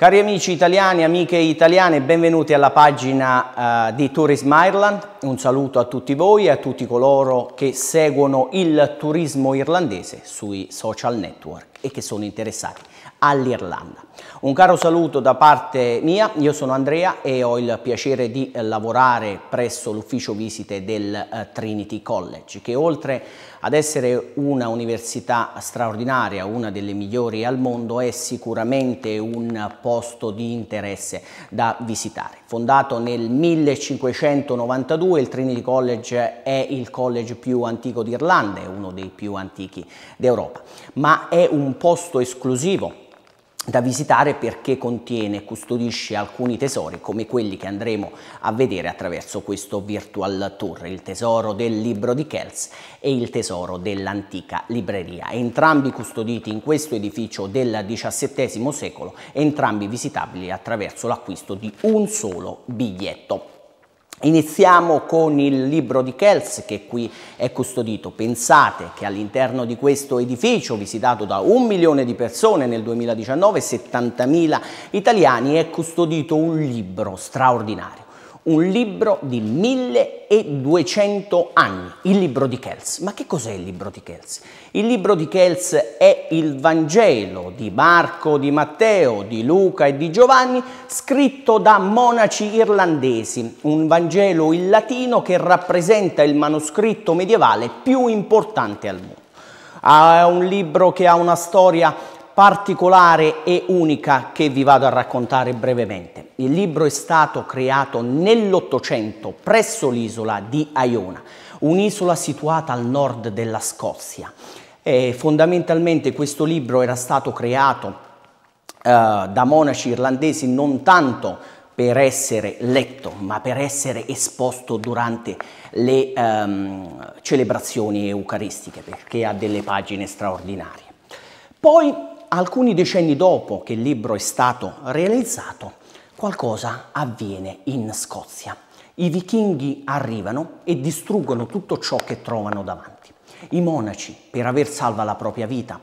Cari amici italiani, amiche italiane, benvenuti alla pagina uh, di Tourism Ireland. Un saluto a tutti voi e a tutti coloro che seguono il turismo irlandese sui social network e che sono interessati all'Irlanda. Un caro saluto da parte mia, io sono Andrea e ho il piacere di eh, lavorare presso l'ufficio visite del eh, Trinity College, che oltre ad essere una università straordinaria, una delle migliori al mondo, è sicuramente un posto di interesse da visitare. Fondato nel 1592, il Trinity College è il college più antico d'Irlanda, è uno dei più antichi d'Europa, ma è un posto esclusivo da visitare perché contiene e custodisce alcuni tesori come quelli che andremo a vedere attraverso questo virtual tour, il tesoro del libro di Kells e il tesoro dell'antica libreria, entrambi custoditi in questo edificio del XVII secolo, entrambi visitabili attraverso l'acquisto di un solo biglietto. Iniziamo con il libro di Kells che qui è custodito. Pensate che all'interno di questo edificio, visitato da un milione di persone nel 2019, 70.000 italiani, è custodito un libro straordinario un libro di 1200 anni, il libro di Kells. Ma che cos'è il libro di Kells? Il libro di Kells è il Vangelo di Marco, di Matteo, di Luca e di Giovanni, scritto da monaci irlandesi, un Vangelo in latino che rappresenta il manoscritto medievale più importante al mondo. È un libro che ha una storia particolare e unica che vi vado a raccontare brevemente. Il libro è stato creato nell'Ottocento presso l'isola di Iona, un'isola situata al nord della Scozia. E fondamentalmente questo libro era stato creato eh, da monaci irlandesi non tanto per essere letto, ma per essere esposto durante le ehm, celebrazioni eucaristiche, perché ha delle pagine straordinarie. Poi alcuni decenni dopo che il libro è stato realizzato, qualcosa avviene in Scozia. I vichinghi arrivano e distruggono tutto ciò che trovano davanti. I monaci, per aver salva la propria vita,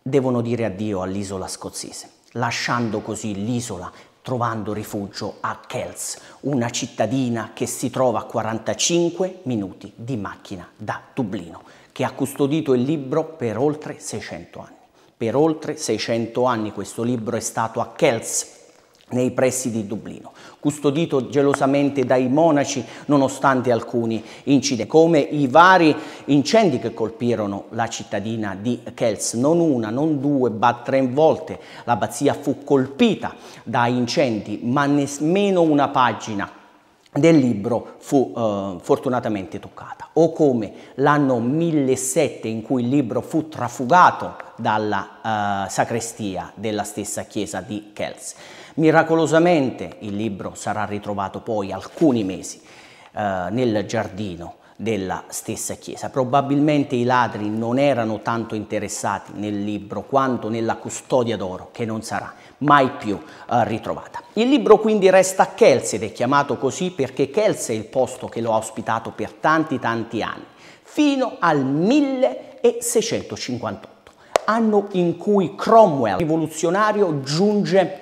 devono dire addio all'isola scozzese, lasciando così l'isola trovando rifugio a Kells, una cittadina che si trova a 45 minuti di macchina da Dublino, che ha custodito il libro per oltre 600 anni. Per oltre 600 anni questo libro è stato a Kells, nei pressi di Dublino, custodito gelosamente dai monaci nonostante alcuni incidenti, come i vari incendi che colpirono la cittadina di Kells. Non una, non due, ma tre volte l'abbazia fu colpita da incendi, ma nemmeno una pagina del libro fu eh, fortunatamente toccata, o come l'anno 1007 in cui il libro fu trafugato dalla eh, sacrestia della stessa chiesa di Kells. Miracolosamente il libro sarà ritrovato poi alcuni mesi eh, nel giardino della stessa chiesa. Probabilmente i ladri non erano tanto interessati nel libro quanto nella custodia d'oro che non sarà mai più eh, ritrovata. Il libro quindi resta a Kelsey ed è chiamato così perché Kelsey è il posto che lo ha ospitato per tanti tanti anni, fino al 1658, anno in cui Cromwell, rivoluzionario, giunge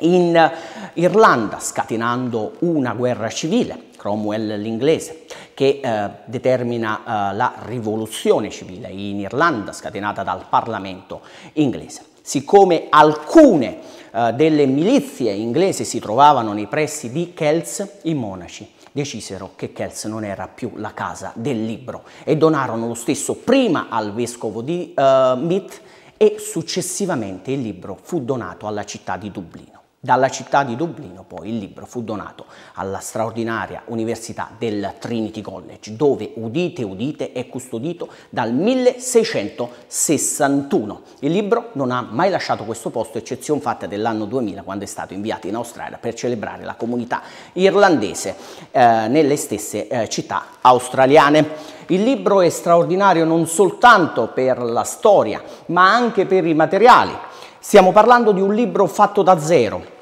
in Irlanda, scatenando una guerra civile, Cromwell l'inglese, che eh, determina eh, la rivoluzione civile in Irlanda, scatenata dal Parlamento inglese. Siccome alcune eh, delle milizie inglesi si trovavano nei pressi di Kells, i monaci decisero che Kells non era più la casa del libro e donarono lo stesso prima al vescovo di eh, Meath e successivamente il libro fu donato alla città di Dublino. Dalla città di Dublino poi il libro fu donato alla straordinaria Università del Trinity College, dove, udite udite, è custodito dal 1661. Il libro non ha mai lasciato questo posto, eccezione fatta dell'anno 2000, quando è stato inviato in Australia per celebrare la comunità irlandese eh, nelle stesse eh, città australiane. Il libro è straordinario non soltanto per la storia, ma anche per i materiali. Stiamo parlando di un libro fatto da zero,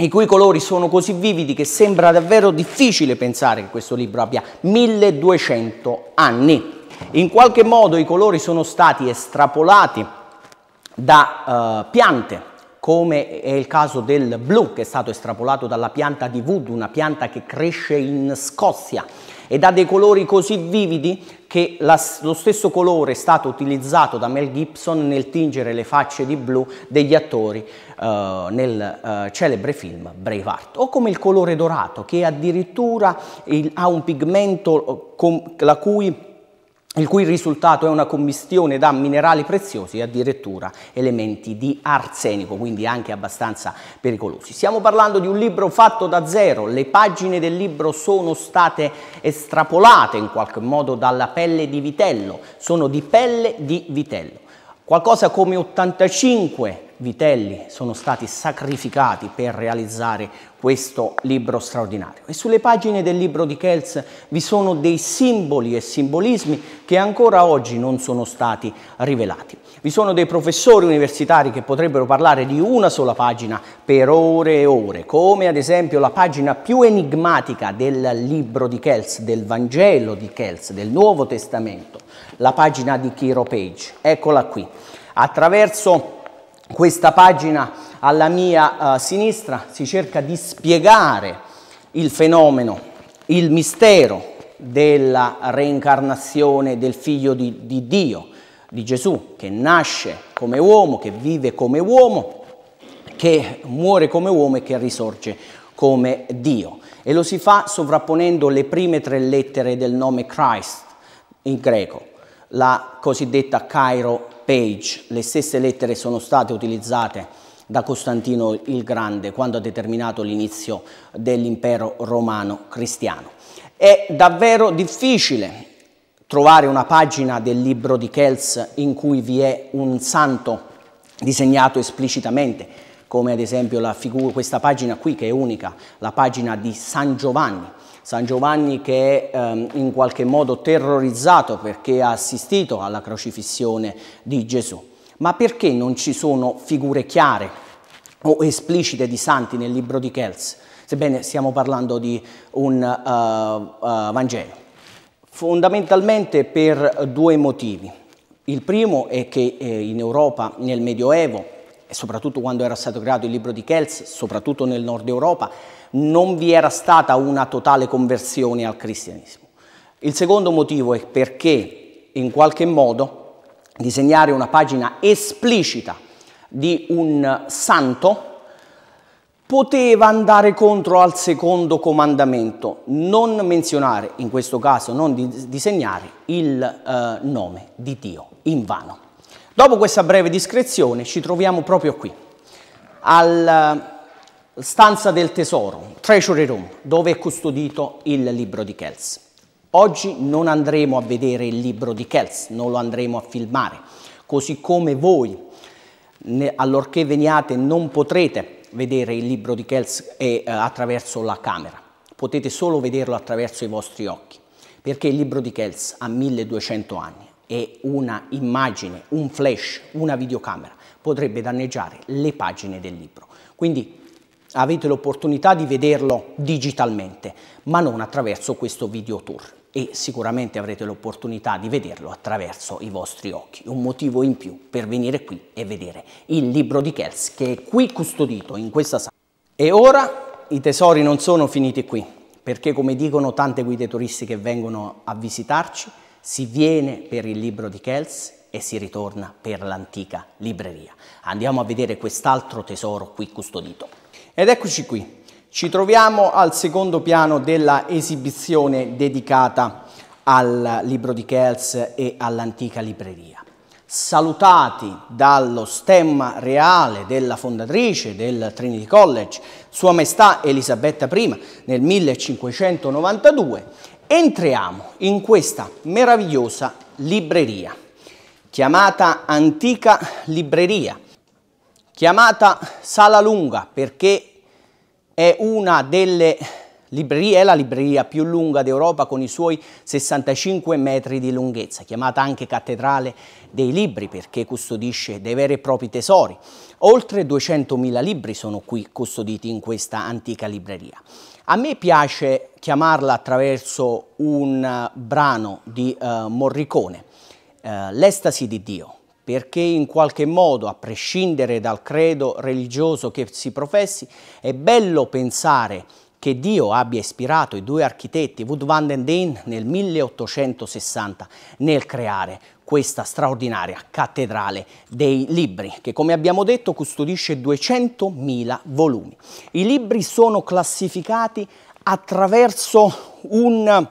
i cui colori sono così vividi che sembra davvero difficile pensare che questo libro abbia 1200 anni. In qualche modo i colori sono stati estrapolati da eh, piante, come è il caso del blu che è stato estrapolato dalla pianta di wood, una pianta che cresce in Scozia ed ha dei colori così vividi che la, lo stesso colore è stato utilizzato da Mel Gibson nel tingere le facce di blu degli attori uh, nel uh, celebre film Braveheart, o come il colore dorato che addirittura il, ha un pigmento eh, con, la cui il cui risultato è una commistione da minerali preziosi e addirittura elementi di arsenico, quindi anche abbastanza pericolosi. Stiamo parlando di un libro fatto da zero, le pagine del libro sono state estrapolate in qualche modo dalla pelle di vitello, sono di pelle di vitello. Qualcosa come 85 vitelli sono stati sacrificati per realizzare questo libro straordinario. E sulle pagine del libro di Kelz vi sono dei simboli e simbolismi che ancora oggi non sono stati rivelati. Vi sono dei professori universitari che potrebbero parlare di una sola pagina per ore e ore, come ad esempio la pagina più enigmatica del libro di Kelz, del Vangelo di Kelz, del Nuovo Testamento, la pagina di Chiro Page. Eccola qui. Attraverso questa pagina alla mia uh, sinistra si cerca di spiegare il fenomeno, il mistero della reincarnazione del figlio di, di Dio, di Gesù, che nasce come uomo, che vive come uomo, che muore come uomo e che risorge come Dio. E lo si fa sovrapponendo le prime tre lettere del nome Christ in greco, la cosiddetta Cairo Page. Le stesse lettere sono state utilizzate da Costantino il Grande quando ha determinato l'inizio dell'impero romano cristiano. È davvero difficile trovare una pagina del libro di Kells in cui vi è un santo disegnato esplicitamente, come ad esempio figura, questa pagina qui che è unica, la pagina di San Giovanni, San Giovanni che è ehm, in qualche modo terrorizzato perché ha assistito alla crocifissione di Gesù. Ma perché non ci sono figure chiare o esplicite di santi nel libro di Kells? Sebbene stiamo parlando di un uh, uh, Vangelo. Fondamentalmente per due motivi. Il primo è che eh, in Europa nel Medioevo e soprattutto quando era stato creato il libro di Kells, soprattutto nel nord Europa, non vi era stata una totale conversione al cristianesimo. Il secondo motivo è perché in qualche modo disegnare una pagina esplicita di un santo poteva andare contro al secondo comandamento, non menzionare, in questo caso non disegnare, il eh, nome di Dio in vano. Dopo questa breve discrezione ci troviamo proprio qui, alla eh, stanza del tesoro, Treasury Room, dove è custodito il libro di Kells. Oggi non andremo a vedere il libro di Kells, non lo andremo a filmare, così come voi, allorché veniate, non potrete vedere il libro di Kells eh, eh, attraverso la camera, potete solo vederlo attraverso i vostri occhi, perché il libro di Kells ha 1200 anni e una immagine, un flash, una videocamera potrebbe danneggiare le pagine del libro. Quindi avete l'opportunità di vederlo digitalmente, ma non attraverso questo video tour e sicuramente avrete l'opportunità di vederlo attraverso i vostri occhi. Un motivo in più per venire qui e vedere il libro di Kels che è qui custodito in questa sala. E ora i tesori non sono finiti qui, perché come dicono tante guide turistiche che vengono a visitarci, si viene per il libro di Kells e si ritorna per l'antica libreria. Andiamo a vedere quest'altro tesoro qui custodito. Ed eccoci qui, ci troviamo al secondo piano della esibizione dedicata al libro di Kells e all'antica libreria. Salutati dallo stemma reale della fondatrice del Trinity College, Sua Maestà Elisabetta I nel 1592 Entriamo in questa meravigliosa libreria, chiamata antica libreria, chiamata Sala Lunga perché è una delle librerie, è la libreria più lunga d'Europa con i suoi 65 metri di lunghezza, chiamata anche cattedrale dei libri perché custodisce dei veri e propri tesori. Oltre 200.000 libri sono qui custoditi in questa antica libreria. A me piace chiamarla attraverso un eh, brano di eh, Morricone, eh, L'estasi di Dio, perché in qualche modo, a prescindere dal credo religioso che si professi, è bello pensare che Dio abbia ispirato i due architetti Wood van den Deen nel 1860 nel creare questa straordinaria cattedrale dei libri, che come abbiamo detto custodisce 200.000 volumi. I libri sono classificati attraverso un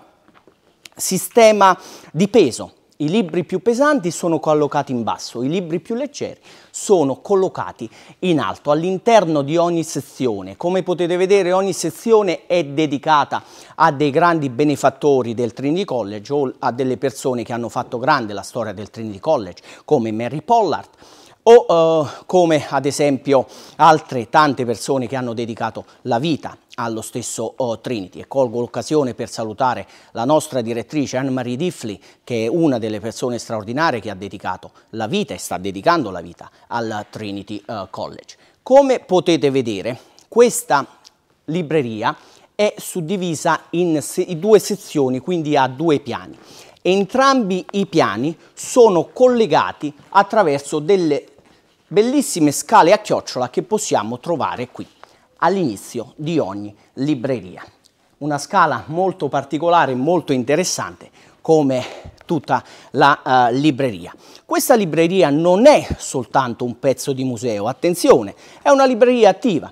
sistema di peso. I libri più pesanti sono collocati in basso, i libri più leggeri sono collocati in alto all'interno di ogni sezione. Come potete vedere ogni sezione è dedicata a dei grandi benefattori del Trinity College o a delle persone che hanno fatto grande la storia del Trinity College come Mary Pollard, o eh, come ad esempio altre tante persone che hanno dedicato la vita allo stesso eh, Trinity e colgo l'occasione per salutare la nostra direttrice Anne-Marie Diffli che è una delle persone straordinarie che ha dedicato la vita e sta dedicando la vita al Trinity eh, College. Come potete vedere questa libreria è suddivisa in, se in due sezioni quindi ha due piani entrambi i piani sono collegati attraverso delle Bellissime scale a chiocciola che possiamo trovare qui, all'inizio di ogni libreria. Una scala molto particolare, molto interessante, come tutta la uh, libreria. Questa libreria non è soltanto un pezzo di museo, attenzione, è una libreria attiva.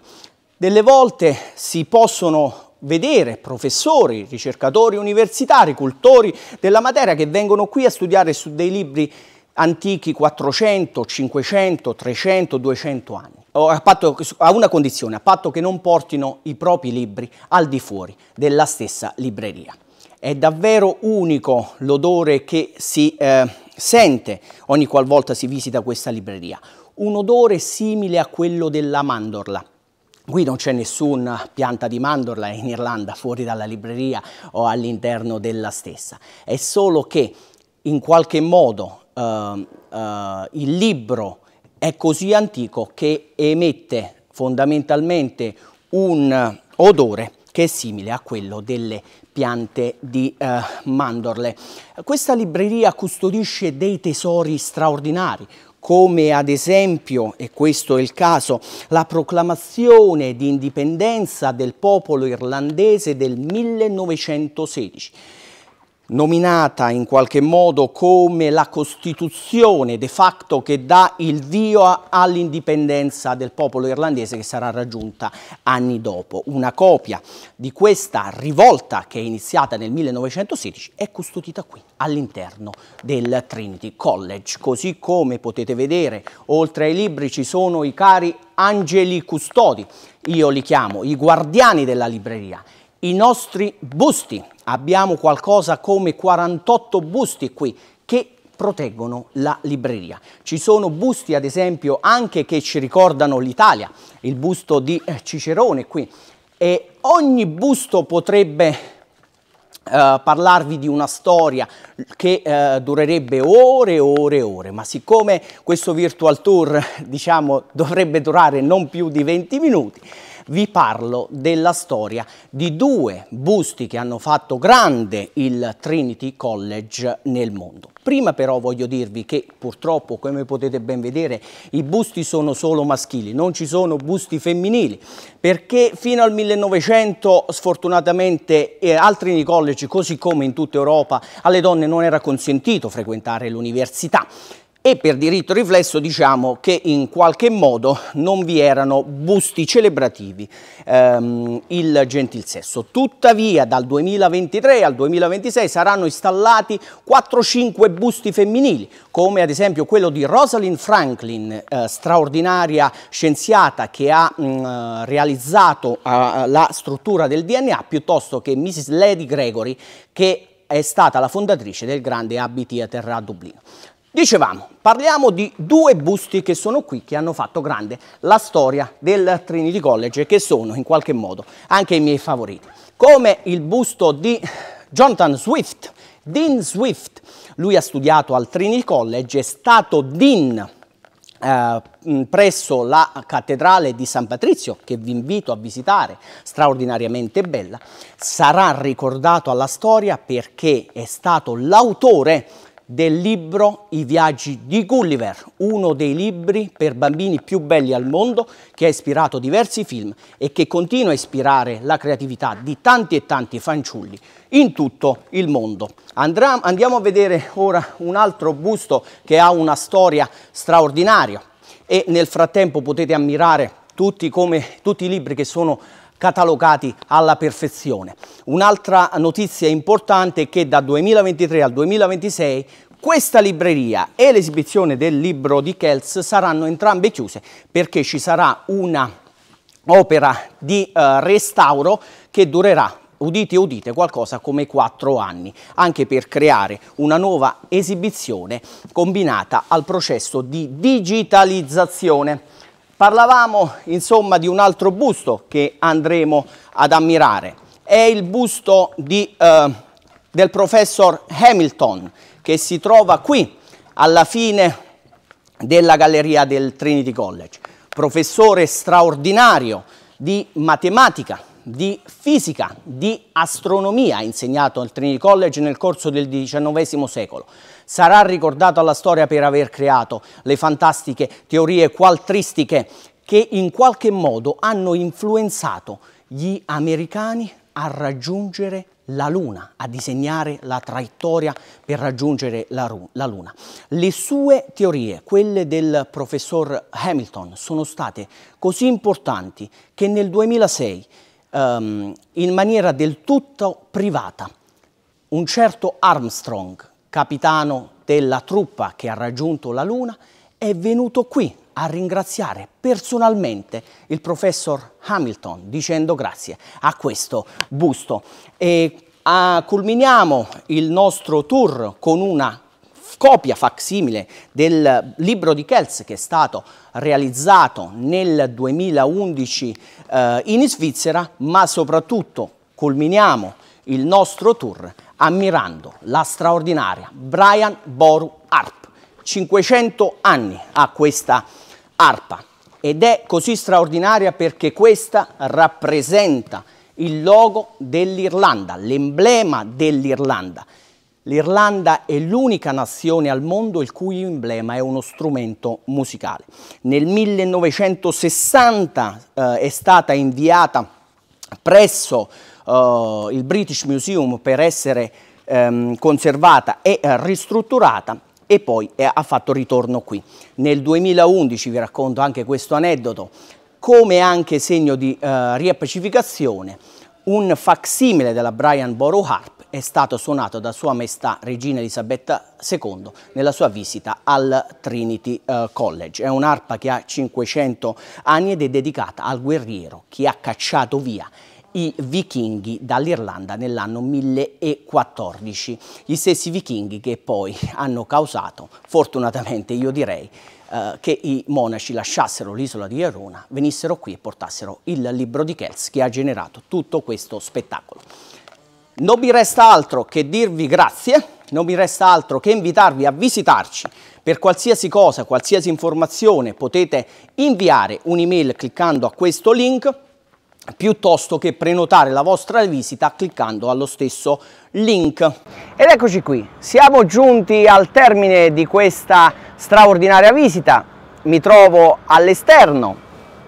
Delle volte si possono vedere professori, ricercatori universitari, cultori della materia che vengono qui a studiare su dei libri antichi 400, 500, 300, 200 anni. A, patto, a, una condizione, a patto che non portino i propri libri al di fuori della stessa libreria. È davvero unico l'odore che si eh, sente ogni qualvolta si visita questa libreria. Un odore simile a quello della mandorla. Qui non c'è nessuna pianta di mandorla in Irlanda fuori dalla libreria o all'interno della stessa. È solo che in qualche modo Ehm, eh, il libro è così antico che emette fondamentalmente un odore che è simile a quello delle piante di eh, mandorle. Questa libreria custodisce dei tesori straordinari, come ad esempio, e questo è il caso, la proclamazione di indipendenza del popolo irlandese del 1916 nominata in qualche modo come la Costituzione de facto che dà il via all'indipendenza del popolo irlandese che sarà raggiunta anni dopo. Una copia di questa rivolta che è iniziata nel 1916 è custodita qui all'interno del Trinity College. Così come potete vedere, oltre ai libri ci sono i cari angeli custodi, io li chiamo i guardiani della libreria i nostri busti. Abbiamo qualcosa come 48 busti qui che proteggono la libreria. Ci sono busti, ad esempio, anche che ci ricordano l'Italia, il busto di eh, Cicerone qui. E ogni busto potrebbe Uh, parlarvi di una storia che uh, durerebbe ore e ore e ore, ma siccome questo virtual tour diciamo dovrebbe durare non più di 20 minuti, vi parlo della storia di due busti che hanno fatto grande il Trinity College nel mondo. Prima però voglio dirvi che purtroppo, come potete ben vedere, i busti sono solo maschili, non ci sono busti femminili, perché fino al 1900 sfortunatamente eh, al Trinity College, così come in tutta Europa, alle donne non era consentito frequentare l'università e per diritto riflesso diciamo che in qualche modo non vi erano busti celebrativi ehm, il gentil sesso. Tuttavia dal 2023 al 2026 saranno installati 4-5 busti femminili, come ad esempio quello di Rosalind Franklin, eh, straordinaria scienziata che ha mh, mm, realizzato eh, la struttura del DNA, piuttosto che Mrs. Lady Gregory che è stata la fondatrice del grande ABT a Terra a Dublino. Dicevamo, parliamo di due busti che sono qui, che hanno fatto grande la storia del Trinity College e che sono in qualche modo anche i miei favoriti. Come il busto di Jonathan Swift, Dean Swift, lui ha studiato al Trinity College, è stato Dean eh, presso la cattedrale di San Patrizio, che vi invito a visitare, straordinariamente bella, sarà ricordato alla storia perché è stato l'autore del libro I viaggi di Gulliver, uno dei libri per bambini più belli al mondo che ha ispirato diversi film e che continua a ispirare la creatività di tanti e tanti fanciulli in tutto il mondo. Andrà, andiamo a vedere ora un altro busto che ha una storia straordinaria e nel frattempo potete ammirare tutti, come, tutti i libri che sono catalogati alla perfezione. Un'altra notizia importante è che da 2023 al 2026 questa libreria e l'esibizione del libro di Kells saranno entrambe chiuse perché ci sarà una opera di eh, restauro che durerà udite udite qualcosa come quattro anni, anche per creare una nuova esibizione combinata al processo di digitalizzazione. Parlavamo insomma di un altro busto che andremo ad ammirare, è il busto di, eh, del professor Hamilton che si trova qui alla fine della galleria del Trinity College, professore straordinario di matematica di fisica, di astronomia insegnato al Trinity College nel corso del XIX secolo. Sarà ricordato alla storia per aver creato le fantastiche teorie qualtristiche che in qualche modo hanno influenzato gli americani a raggiungere la Luna, a disegnare la traiettoria per raggiungere la, la, Luna. Le sue teorie, quelle del professor Hamilton, sono state così importanti che nel 2006 um, in maniera del tutto privata. Un certo Armstrong, capitano della truppa che ha raggiunto la Luna, è venuto qui a ringraziare personalmente il professor Hamilton dicendo grazie a questo busto. E, uh, culminiamo il nostro tour con una copia facsimile del libro di Kelz che è stato realizzato nel 2011 eh, in Svizzera, ma soprattutto culminiamo il nostro tour ammirando la straordinaria Brian Boru Arp. 500 anni ha questa arpa ed è così straordinaria perché questa rappresenta il logo dell'Irlanda, l'emblema dell'Irlanda. L'Irlanda è l'unica nazione al mondo il cui emblema è uno strumento musicale. Nel 1960 eh, è stata inviata presso eh, il British Museum per essere ehm, conservata e eh, ristrutturata e poi eh, ha fatto ritorno qui. Nel 2011, vi racconto anche questo aneddoto, come anche segno di eh, riappacificazione, un facsimile della Brian Borough Harp è stato suonato da Sua Maestà Regina Elisabetta II nella sua visita al Trinity eh, College. È un'arpa che ha 500 anni ed è dedicata al guerriero che ha cacciato via i vichinghi dall'Irlanda nell'anno 1014, gli stessi vichinghi che poi hanno causato, fortunatamente io direi, eh, che i monaci lasciassero l'isola di Arona, venissero qui e portassero il libro di Kells che ha generato tutto questo spettacolo. Non mi resta altro che dirvi grazie, non mi resta altro che invitarvi a visitarci. Per qualsiasi cosa, qualsiasi informazione potete inviare un'email cliccando a questo link piuttosto che prenotare la vostra visita cliccando allo stesso link. Ed eccoci qui, siamo giunti al termine di questa straordinaria visita. Mi trovo all'esterno,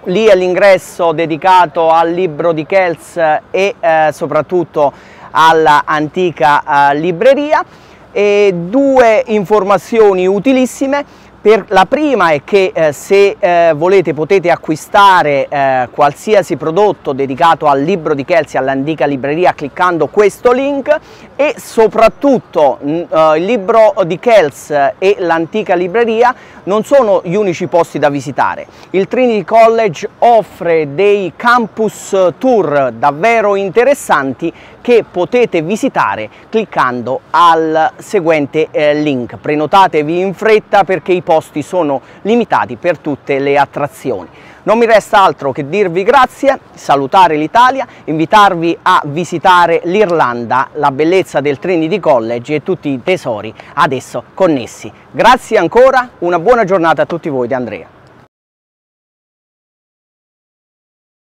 lì è l'ingresso dedicato al libro di Kells e eh, soprattutto alla antica eh, libreria e due informazioni utilissime per, la prima è che eh, se eh, volete potete acquistare eh, qualsiasi prodotto dedicato al libro di Kelsey all'antica libreria cliccando questo link e soprattutto eh, il libro di Kelsey eh, e l'antica libreria non sono gli unici posti da visitare. Il Trinity College offre dei campus tour davvero interessanti che potete visitare cliccando al seguente eh, link. Prenotatevi in fretta perché i posti sono limitati per tutte le attrazioni. Non mi resta altro che dirvi grazie, salutare l'Italia, invitarvi a visitare l'Irlanda, la bellezza del Trinity College e tutti i tesori adesso connessi. Grazie ancora, una buona giornata a tutti voi di Andrea.